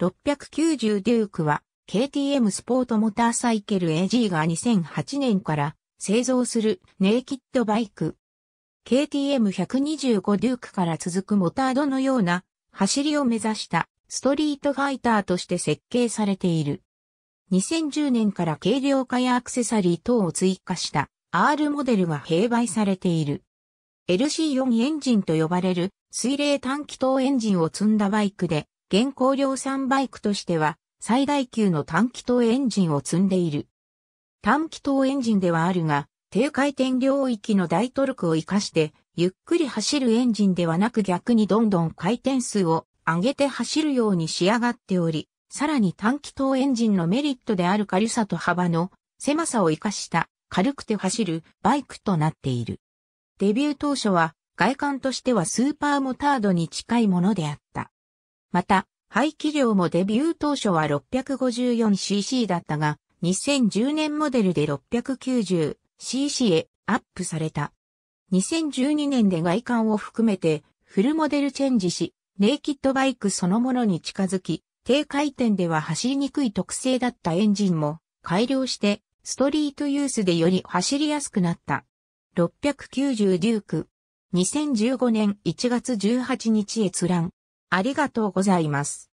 690デュークは KTM スポートモターサイケル AG が2008年から製造するネイキッドバイク。KTM125 デュークから続くモタードのような走りを目指したストリートファイターとして設計されている。2010年から軽量化やアクセサリー等を追加した R モデルが併売されている。LC4 エンジンと呼ばれる水冷単気筒エンジンを積んだバイクで現行量産バイクとしては最大級の短気筒エンジンを積んでいる。短気筒エンジンではあるが、低回転領域の大トルクを活かして、ゆっくり走るエンジンではなく逆にどんどん回転数を上げて走るように仕上がっており、さらに短気筒エンジンのメリットである軽さと幅の狭さを活かした軽くて走るバイクとなっている。デビュー当初は外観としてはスーパーモタードに近いものであった。また、排気量もデビュー当初は 654cc だったが、2010年モデルで 690cc へアップされた。2012年で外観を含めてフルモデルチェンジし、ネイキッドバイクそのものに近づき、低回転では走りにくい特性だったエンジンも改良してストリートユースでより走りやすくなった。690デューク。2015年1月18日閲覧。ありがとうございます。